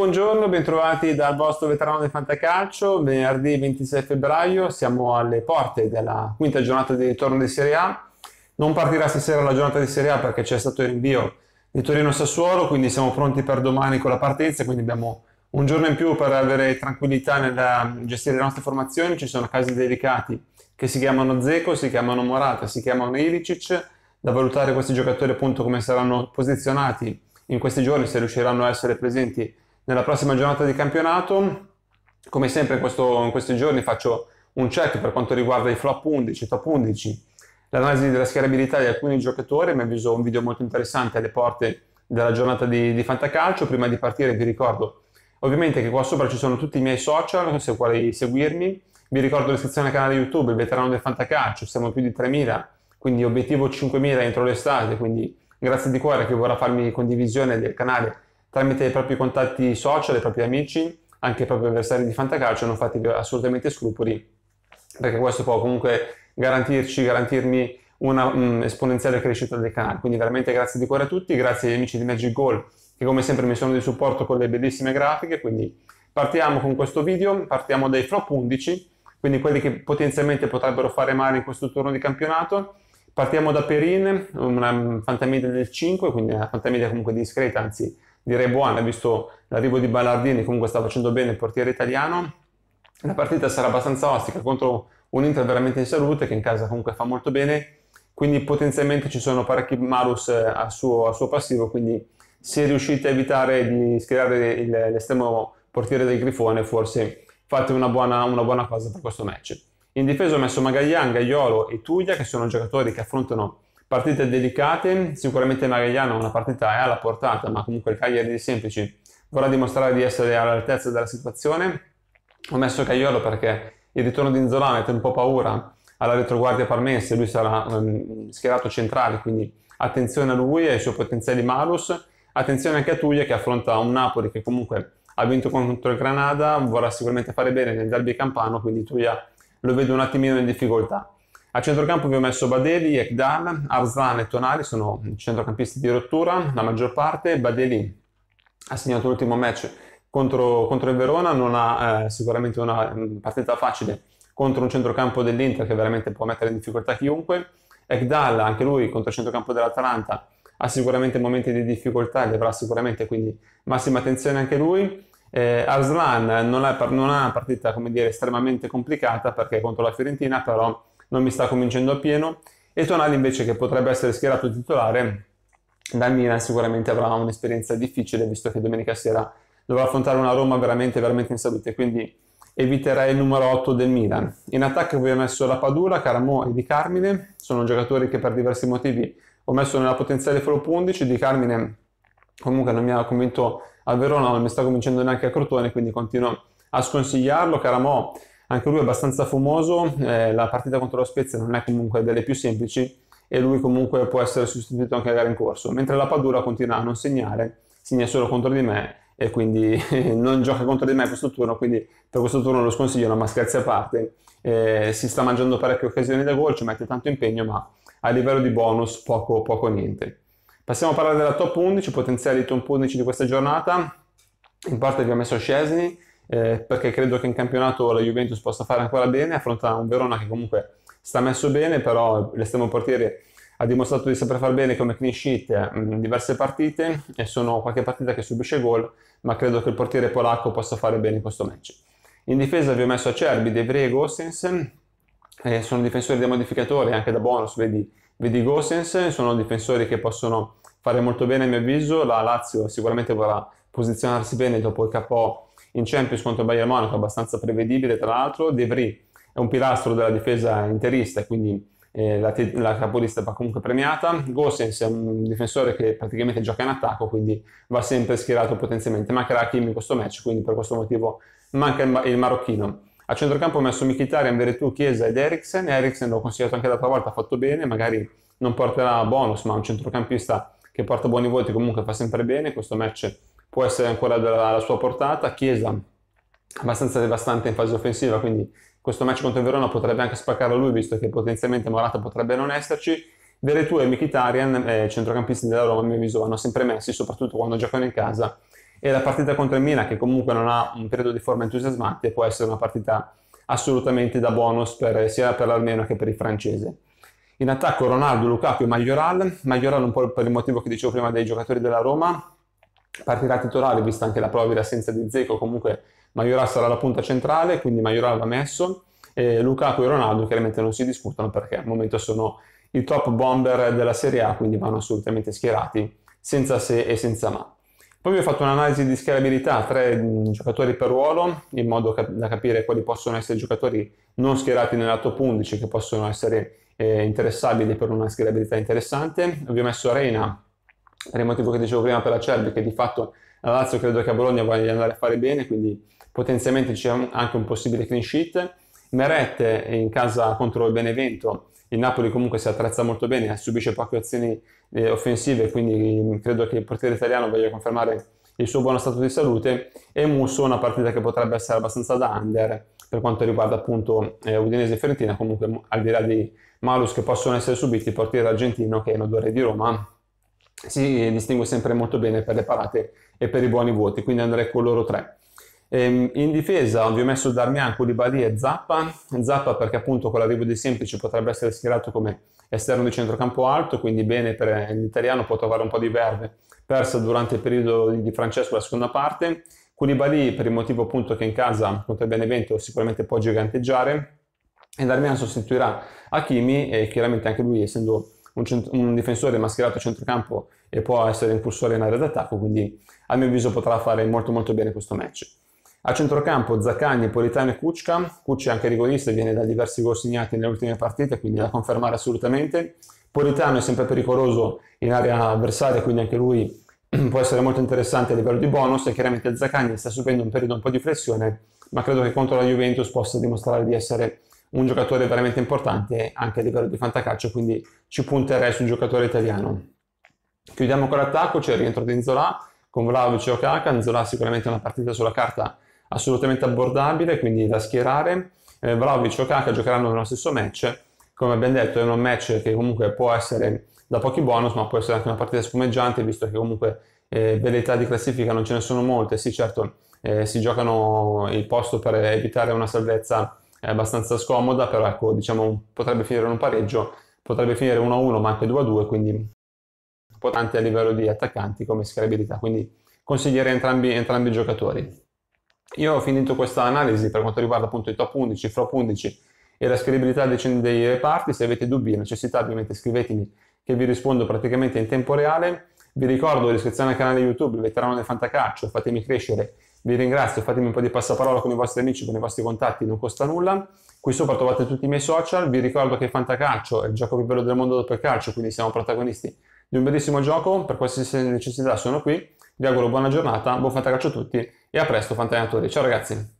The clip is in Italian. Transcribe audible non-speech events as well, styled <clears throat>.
Buongiorno, bentrovati dal vostro veterano del Fantacalcio. Venerdì 26 febbraio siamo alle porte della quinta giornata di ritorno di Serie A. Non partirà stasera la giornata di Serie A perché c'è stato il rinvio di Torino-Sassuolo, quindi siamo pronti per domani con la partenza, quindi abbiamo un giorno in più per avere tranquillità nel gestire le nostre formazioni. Ci sono casi dedicati che si chiamano Zeco, si chiamano Morata, si chiamano Ilicic, da valutare questi giocatori appunto come saranno posizionati in questi giorni, se riusciranno a essere presenti nella prossima giornata di campionato. Come sempre in, questo, in questi giorni faccio un check per quanto riguarda i flop 11, top 11, l'analisi della schierabilità di alcuni giocatori, mi avviso un video molto interessante alle porte della giornata di, di Fantacalcio. Prima di partire vi ricordo ovviamente che qua sopra ci sono tutti i miei social se vuoi seguirmi. Vi ricordo l'iscrizione al canale YouTube, il veterano del Fantacalcio, siamo più di 3.000, quindi obiettivo 5.000 entro l'estate, quindi grazie di cuore a chi vorrà farmi condivisione del canale tramite i propri contatti social, i propri amici, anche i propri avversari di fantacalcio, non fatevi assolutamente scrupoli, perché questo può comunque garantirci, garantirmi una um, esponenziale crescita del canale. Quindi veramente grazie di cuore a tutti, grazie agli amici di Magic Goal che come sempre mi sono di supporto con le bellissime grafiche, quindi partiamo con questo video, partiamo dai flop 11, quindi quelli che potenzialmente potrebbero fare male in questo turno di campionato. Partiamo da Perin, una fantamedia del 5, quindi una fantamedia comunque discreta, anzi direi buona, visto l'arrivo di Ballardini, comunque sta facendo bene il portiere italiano. La partita sarà abbastanza ostica contro un Inter veramente in salute, che in casa comunque fa molto bene, quindi potenzialmente ci sono parecchi malus eh, al suo, suo passivo, quindi se riuscite a evitare di schierare il, l'estremo portiere del Grifone, forse fate una buona, una buona cosa per questo match. In difesa ho messo Magaglian, Gaiolo e Tuglia, che sono giocatori che affrontano Partite delicate, sicuramente Marigliano una partita è alla portata, ma comunque il Cagliari di Semplici vorrà dimostrare di essere all'altezza della situazione. Ho messo Cagliolo perché il ritorno di Inzola mette un po' paura alla retroguardia parmense, lui sarà um, schierato centrale, quindi attenzione a lui e ai suoi potenziali malus. Attenzione anche a Tuglia che affronta un Napoli che comunque ha vinto contro il Granada, vorrà sicuramente fare bene nel derby campano, quindi Tuglia lo vedo un attimino in difficoltà. A centrocampo vi ho messo Badeli, Ekdal, Arzan e Tonali, sono centrocampisti di rottura, la maggior parte. Badeli ha segnato l'ultimo match contro, contro, il Verona, non ha eh, sicuramente una partita facile contro un centrocampo dell'Inter che veramente può mettere in difficoltà chiunque. Ekdal, anche lui contro il centrocampo dell'Atalanta, ha sicuramente momenti di difficoltà e li avrà sicuramente, quindi massima attenzione anche lui. Eh, Arslan non, ha una partita dire, estremamente complicata perché è contro la Fiorentina, però non mi sta convincendo appieno e Tonali invece che potrebbe essere schierato titolare dal Milan sicuramente avrà un'esperienza difficile visto che domenica sera dovrà affrontare una Roma veramente, veramente in salute quindi eviterei il numero 8 del Milan in attacco vi ho messo la Padula, Caramo e Di Carmine sono giocatori che per diversi motivi ho messo nella potenziale flop 11 Di Carmine comunque non mi ha convinto a Verona non mi sta convincendo neanche a Crotone quindi continuo a sconsigliarlo Caramo anche lui è abbastanza fumoso, eh, la partita contro lo Spezia non è comunque delle più semplici e lui comunque può essere sostituito anche a gara in corso, mentre la Padura continua a non segnare, segna solo contro di me e quindi <laughs> non gioca contro di me questo turno, quindi per questo turno lo sconsiglio, ma scherzi a parte, eh, si sta mangiando parecchie occasioni da gol, ci mette tanto impegno, ma a livello di bonus poco, poco niente. Passiamo a parlare della top 11, potenziali top 11 di questa giornata. In parte vi ho messo Scesni, eh, perché credo che in campionato la Juventus possa fare ancora bene, affronta un Verona che comunque sta messo bene, però l'estremo portiere ha dimostrato di saper far bene come clean sheet eh, in diverse partite e sono qualche partita che subisce gol, ma credo che il portiere polacco possa fare bene in questo match. In difesa vi ho messo Acerbi, De Vrij e Gossens, eh, sono difensori da modificatori anche da bonus, vedi, vedi Gossens, sono difensori che possono fare molto bene a mio avviso, la Lazio sicuramente vorrà posizionarsi bene dopo il capo in Champions contro Bayern Monaco, abbastanza prevedibile tra l'altro, De Vries è un pilastro della difesa interista, quindi eh, la, te- la capolista va comunque premiata. Gosens è un difensore che praticamente gioca in attacco, quindi va sempre schierato potenzialmente. Mancherà Kim in questo match, quindi per questo motivo manca il, ma- il marocchino. A centrocampo ho messo Mkhitaryan, Veretù, Chiesa ed Eriksen. Eriksen l'ho consigliato anche l'altra volta, ha fatto bene, magari non porterà bonus, ma un centrocampista che porta buoni voti comunque fa sempre bene. Questo match può essere ancora alla sua portata. Chiesa abbastanza devastante in fase offensiva, quindi questo match contro il Verona potrebbe anche spaccarlo lui, visto che potenzialmente Morata potrebbe non esserci. Veretù e Mkhitaryan, eh, centrocampisti della Roma, a mio avviso, vanno sempre messi, soprattutto quando giocano in casa. E la partita contro il Milan, che comunque non ha un periodo di forma entusiasmante, può essere una partita assolutamente da bonus per, sia per l'Armeno che per il francese. In attacco Ronaldo, Lukaku e Majoral. Majoral un po' per il motivo che dicevo prima dei giocatori della Roma, Partirà titolare, vista anche la prova di assenza di Zeco, comunque Maioral sarà la punta centrale, quindi Maioral va messo, e Lukaku e Ronaldo chiaramente non si discutono perché al momento sono i top bomber della Serie A, quindi vanno assolutamente schierati senza se e senza ma. Poi vi ho fatto un'analisi di schierabilità, tre mm, giocatori per ruolo, in modo cap- da capire quali possono essere giocatori non schierati nella top 11 che possono essere eh, interessabili per una schierabilità interessante. Vi ho messo Reina per il motivo che dicevo prima per la Cerbi, che di fatto la Lazio credo che a Bologna voglia andare a fare bene, quindi potenzialmente c'è anche un possibile clean sheet. Merette in casa contro il Benevento, il Napoli comunque si attrezza molto bene, subisce poche azioni eh, offensive, quindi credo che il portiere italiano voglia confermare il suo buono stato di salute e Musso una partita che potrebbe essere abbastanza da under per quanto riguarda appunto eh, Udinese e Fiorentina, comunque al di là di malus che possono essere subiti, il portiere argentino che è in odore di Roma si distingue sempre molto bene per le parate e per i buoni voti, quindi andrei con loro tre. Ehm, in difesa vi ho messo Darmian, Koulibaly e Zappa, Zappa perché appunto con l'arrivo dei semplici potrebbe essere schierato come esterno di centrocampo alto, quindi bene per l'italiano, può trovare un po' di verve persa durante il periodo di Francesco la seconda parte, Koulibaly per il motivo appunto che in casa contro il Benevento sicuramente può giganteggiare e Darmian sostituirà Hakimi e chiaramente anche lui essendo un, cent- un difensore mascherato a centrocampo e può essere impulsore in area d'attacco, quindi a mio avviso potrà fare molto molto bene questo match. A centrocampo Zaccagni, Politano e Kuczka, Kucci è anche rigorista, e viene da diversi gol segnati nelle ultime partite, quindi da confermare assolutamente. Politano è sempre pericoloso in area avversaria, quindi anche lui <clears throat> può essere molto interessante a livello di bonus e chiaramente Zaccagni sta subendo un periodo un po' di flessione, ma credo che contro la Juventus possa dimostrare di essere un giocatore veramente importante anche a livello di fantacalcio, quindi ci punterei su un giocatore italiano. Chiudiamo con l'attacco, c'è cioè il rientro di Nzola con Vlaovic e Okaka, Nzola sicuramente è una partita sulla carta assolutamente abbordabile, quindi da schierare. Eh, Vlaovic e Okaka giocheranno nello stesso match, come abbiamo detto è un match che comunque può essere da pochi bonus, ma può essere anche una partita spumeggiante, visto che comunque eh, velleità di classifica non ce ne sono molte, sì certo eh, si giocano il posto per evitare una salvezza è abbastanza scomoda, però ecco, diciamo, potrebbe finire in un pareggio, potrebbe finire 1-1, ma anche 2-2, quindi importante a livello di attaccanti come scalabilità, quindi consiglierei entrambi, entrambi i giocatori. Io ho finito questa analisi per quanto riguarda appunto i top 11, i flop 11 e la scalabilità dei, dei reparti, se avete dubbi o necessità ovviamente scrivetemi che vi rispondo praticamente in tempo reale. Vi ricordo, l'iscrizione al canale YouTube, veterano del fantacaccio, fatemi crescere vi ringrazio, fatemi un po' di passaparola con i vostri amici, con i vostri contatti, non costa nulla. Qui sopra trovate tutti i miei social, vi ricordo che Fantacalcio è il gioco più bello del mondo dopo il calcio, quindi siamo protagonisti di un bellissimo gioco, per qualsiasi necessità sono qui, vi auguro buona giornata, buon Fantacalcio a tutti e a presto Fantanatori, ciao ragazzi!